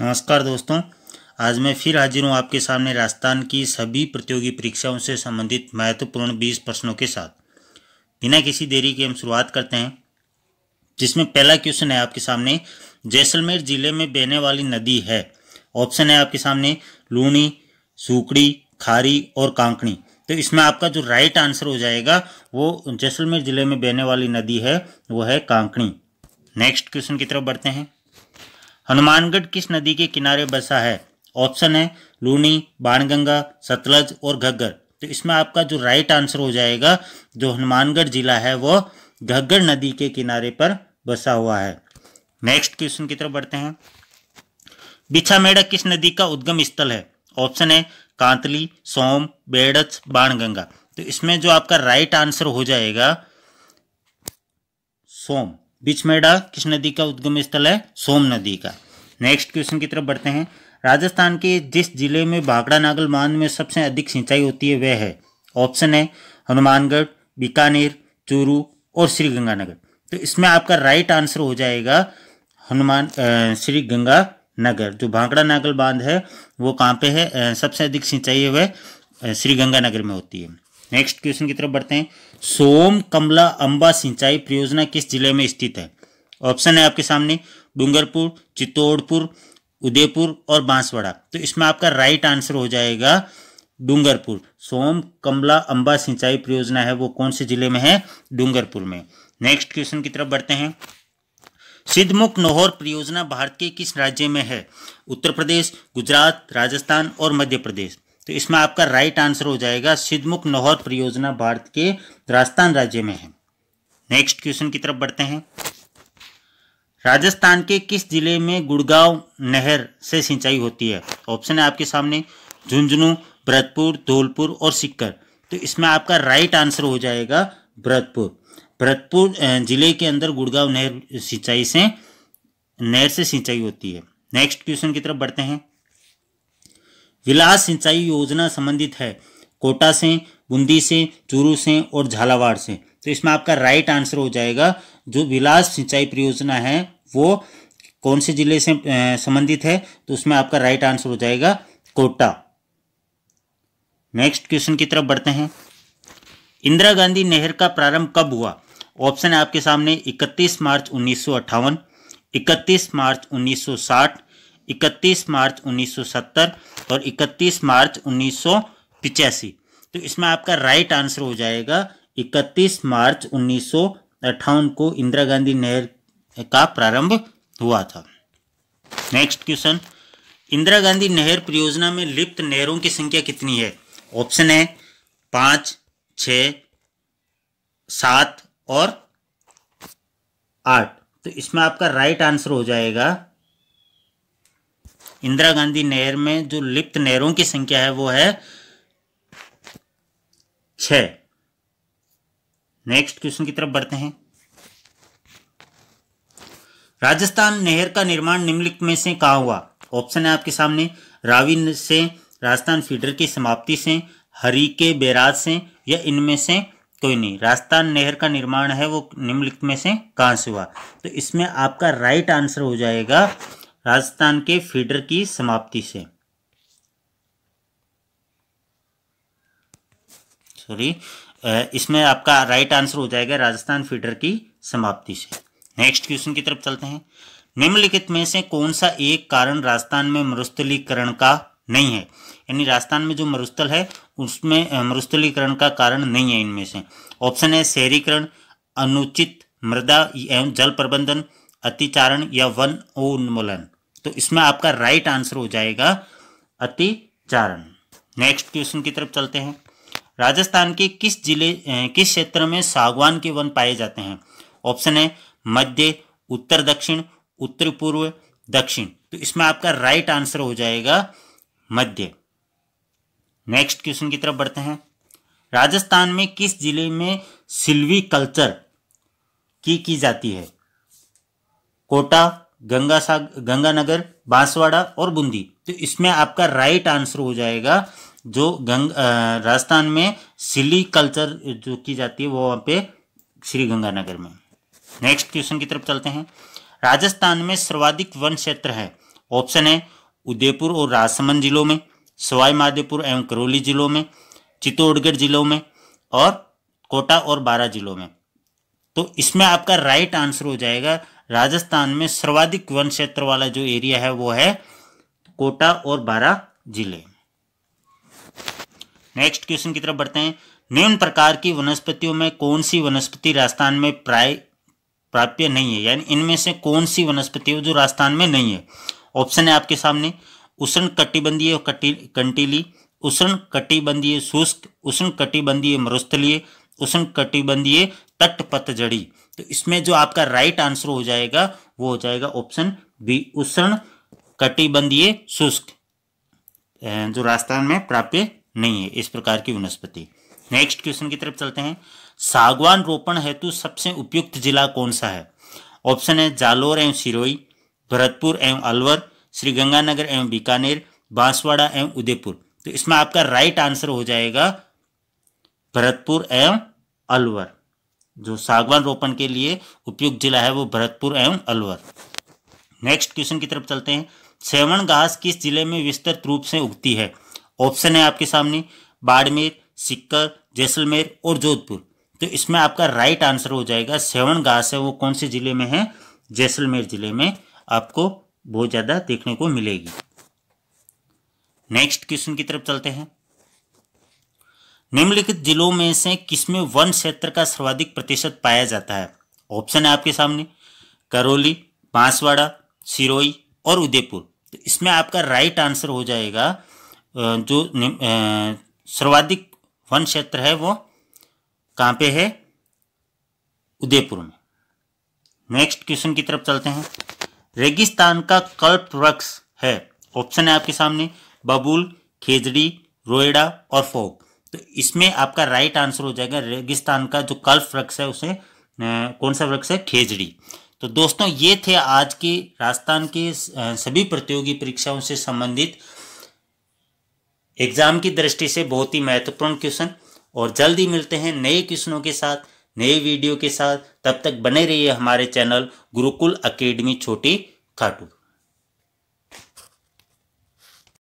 नमस्कार दोस्तों आज मैं फिर हाजिर हूँ आपके सामने राजस्थान की सभी प्रतियोगी परीक्षाओं से संबंधित महत्वपूर्ण बीस प्रश्नों के साथ बिना किसी देरी के हम शुरुआत करते हैं जिसमें पहला क्वेश्चन है आपके सामने जैसलमेर जिले में बहने वाली नदी है ऑप्शन है आपके सामने लूणी सूकड़ी खारी और कांकणी तो इसमें आपका जो राइट आंसर हो जाएगा वो जैसलमेर जिले में बहने वाली नदी है वो है कांकणी नेक्स्ट क्वेश्चन की तरफ बढ़ते हैं हनुमानगढ़ किस नदी के किनारे बसा है ऑप्शन है लूनी बाणगंगा सतलज और घग्गर तो इसमें आपका जो राइट आंसर हो जाएगा जो हनुमानगढ़ जिला है वो घग्गर नदी के किनारे पर बसा हुआ है नेक्स्ट क्वेश्चन की तरफ बढ़ते हैं बिछामेड़ा किस नदी का उद्गम स्थल है ऑप्शन है कांतली सोम बेड़च बाणगंगा तो इसमें जो आपका राइट आंसर हो जाएगा सोम बीच में डा किस नदी का उद्गम स्थल है सोम नदी का नेक्स्ट क्वेश्चन की तरफ बढ़ते हैं राजस्थान के जिस जिले में भाखड़ा नागल बांध में सबसे अधिक सिंचाई होती है वह है ऑप्शन है हनुमानगढ़ बीकानेर चूरू और श्रीगंगानगर तो इसमें आपका राइट आंसर हो जाएगा हनुमान श्री गंगानगर जो भाकड़ा नागल बांध है वो कहाँ पे है सबसे अधिक सिंचाई है वह श्री गंगानगर में होती है नेक्स्ट क्वेश्चन की तरफ बढ़ते हैं सोम कमला अंबा सिंचाई परियोजना किस जिले में स्थित है ऑप्शन है आपके सामने डूंगरपुर चित्तौड़पुर उदयपुर और बांसवाड़ा तो इसमें आपका राइट आंसर हो जाएगा डूंगरपुर सोम कमला अंबा सिंचाई परियोजना है वो कौन से जिले में है डूंगरपुर में नेक्स्ट क्वेश्चन की तरफ बढ़ते हैं सिद्धमुख नोहर परियोजना भारत के किस राज्य में है उत्तर प्रदेश गुजरात राजस्थान और मध्य प्रदेश तो इसमें आपका राइट आंसर हो जाएगा सिद्धमुख नहर परियोजना भारत के राजस्थान राज्य में है नेक्स्ट क्वेश्चन की तरफ बढ़ते हैं राजस्थान के किस जिले में गुड़गांव नहर से सिंचाई होती है ऑप्शन है आपके सामने झुंझुनू भरतपुर धौलपुर और सिक्कर तो इसमें आपका राइट आंसर हो जाएगा भरतपुर भरतपुर जिले के अंदर गुड़गांव नहर सिंचाई से नहर से सिंचाई होती है नेक्स्ट क्वेश्चन की तरफ बढ़ते हैं विलास सिंचाई योजना संबंधित है कोटा से बूंदी से चूरू से और झालावाड़ से तो इसमें आपका राइट आंसर हो जाएगा जो विलास सिंचाई परियोजना है वो कौन से जिले से संबंधित है तो उसमें आपका राइट आंसर हो जाएगा कोटा नेक्स्ट क्वेश्चन की तरफ बढ़ते हैं इंदिरा गांधी नहर का प्रारंभ कब हुआ ऑप्शन है आपके सामने 31 मार्च उन्नीस 31 मार्च 1960, 31 मार्च और 31 मार्च उन्नीस तो इसमें आपका राइट आंसर हो जाएगा 31 मार्च उन्नीस को इंदिरा गांधी नहर का प्रारंभ हुआ था नेक्स्ट क्वेश्चन इंदिरा गांधी नहर परियोजना में लिप्त नहरों की संख्या कितनी है ऑप्शन है पांच छ सात और आठ तो इसमें आपका राइट आंसर हो जाएगा इंदिरा गांधी नहर में जो लिप्त नहरों की संख्या है वो है छ नेक्स्ट क्वेश्चन की तरफ बढ़ते हैं राजस्थान नहर का निर्माण निम्नलिखित में से कहा हुआ ऑप्शन है आपके सामने रावी से राजस्थान फीडर की समाप्ति से हरी के बैराज से या इनमें से कोई नहीं राजस्थान नहर का निर्माण है वो निम्नलिखित में से कहां से हुआ तो इसमें आपका राइट आंसर हो जाएगा राजस्थान के फीडर की समाप्ति से सॉरी इसमें आपका राइट आंसर हो जाएगा राजस्थान फीडर की समाप्ति से नेक्स्ट क्वेश्चन की तरफ चलते हैं निम्नलिखित में से कौन सा एक कारण राजस्थान में मरुस्थलीकरण का नहीं है यानी राजस्थान में जो मरुस्थल है उसमें मरुस्थलीकरण का कारण नहीं है इनमें से ऑप्शन है शहरीकरण अनुचित मृदा एवं जल प्रबंधन अतिचारण या वन उन्मूलन तो इसमें आपका राइट आंसर हो जाएगा अतिचारण नेक्स्ट क्वेश्चन की तरफ चलते हैं राजस्थान के किस जिले किस क्षेत्र में सागवान के वन पाए जाते हैं ऑप्शन है मध्य उत्तर दक्षिण उत्तर पूर्व दक्षिण तो इसमें आपका राइट आंसर हो जाएगा मध्य नेक्स्ट क्वेश्चन की तरफ बढ़ते हैं राजस्थान में किस जिले में सिल्वी कल्चर की की जाती है कोटा गंगा सागर गंगानगर बांसवाड़ा और बूंदी तो इसमें आपका राइट आंसर हो जाएगा जो गंग राजस्थान में सिली कल्चर जो की जाती है वो वहां पे श्री गंगानगर में नेक्स्ट क्वेश्चन की तरफ चलते हैं राजस्थान में सर्वाधिक वन क्षेत्र है ऑप्शन है उदयपुर और राजसमंद जिलों में सवाई माधोपुर एवं करौली जिलों में चित्तौड़गढ़ जिलों में और कोटा और बारह जिलों में तो इसमें आपका राइट आंसर हो जाएगा राजस्थान में सर्वाधिक वन क्षेत्र वाला जो एरिया है वो है कोटा और बारह जिले नेक्स्ट क्वेश्चन की तरफ बढ़ते हैं निम्न प्रकार की वनस्पतियों में कौन सी वनस्पति राजस्थान में प्राय प्राप्य नहीं है यानी इनमें से कौन सी वनस्पति जो राजस्थान में नहीं है ऑप्शन है आपके सामने उष्ण कटिबंधीय कंटीली उष्ण कटिबंधीय शुष्क उष्ण कटिबंधीय मरुस्थलीय उष्ण कटिबंधीय तट पतझड़ी तो इसमें जो आपका राइट आंसर हो जाएगा वो हो जाएगा ऑप्शन बी उष्ण कटिबंधीय शुष्क जो राजस्थान में प्राप्य नहीं है इस प्रकार की वनस्पति नेक्स्ट क्वेश्चन की तरफ चलते हैं सागवान रोपण हेतु सबसे उपयुक्त जिला कौन सा है ऑप्शन है जालोर एवं सिरोई भरतपुर एवं अलवर श्रीगंगानगर एवं बीकानेर बांसवाड़ा एवं उदयपुर तो इसमें आपका राइट आंसर हो जाएगा भरतपुर एवं अलवर जो सागवान रोपण के लिए उपयुक्त जिला है वो भरतपुर एवं अलवर नेक्स्ट क्वेश्चन की तरफ चलते हैं सेवन घास किस जिले में विस्तृत रूप से उगती है ऑप्शन है आपके सामने बाड़मेर सिक्कर जैसलमेर और जोधपुर तो इसमें आपका राइट आंसर हो जाएगा सेवन घास है वो कौन से जिले में है जैसलमेर जिले में आपको बहुत ज़्यादा देखने को मिलेगी नेक्स्ट क्वेश्चन की तरफ चलते हैं निम्नलिखित जिलों में से किसमें वन क्षेत्र का सर्वाधिक प्रतिशत पाया जाता है ऑप्शन है आपके सामने करौली बांसवाड़ा सिरोई और उदयपुर तो इसमें आपका राइट आंसर हो जाएगा जो सर्वाधिक वन क्षेत्र है वो कहाँ पे है उदयपुर में नेक्स्ट क्वेश्चन की तरफ चलते हैं रेगिस्तान का कल्प वृक्ष है ऑप्शन है आपके सामने बबूल खेजड़ी रोयडा और फोक तो इसमें आपका राइट आंसर हो जाएगा रेगिस्तान का जो कल्फ वृक्ष है उसे कौन सा वृक्ष है खेजड़ी तो दोस्तों ये थे आज के राजस्थान के सभी प्रतियोगी परीक्षाओं से संबंधित एग्जाम की दृष्टि से बहुत ही महत्वपूर्ण क्वेश्चन और जल्दी मिलते हैं नए क्वेश्चनों के साथ नए वीडियो के साथ तब तक बने रहिए हमारे चैनल गुरुकुल अकेडमी छोटी खाटू